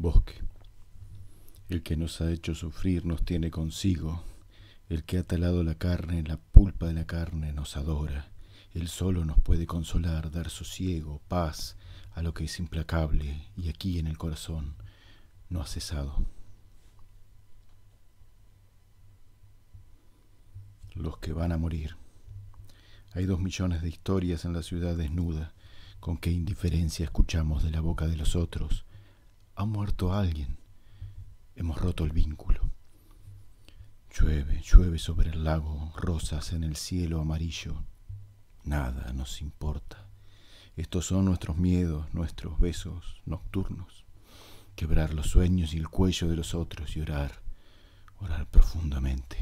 Bosque. El que nos ha hecho sufrir nos tiene consigo. El que ha talado la carne, la pulpa de la carne, nos adora. Él solo nos puede consolar, dar sosiego, paz a lo que es implacable y aquí en el corazón no ha cesado. Los que van a morir. Hay dos millones de historias en la ciudad desnuda, con qué indiferencia escuchamos de la boca de los otros ha muerto alguien. Hemos roto el vínculo. Llueve, llueve sobre el lago, rosas en el cielo amarillo. Nada nos importa. Estos son nuestros miedos, nuestros besos nocturnos. Quebrar los sueños y el cuello de los otros y orar, orar profundamente.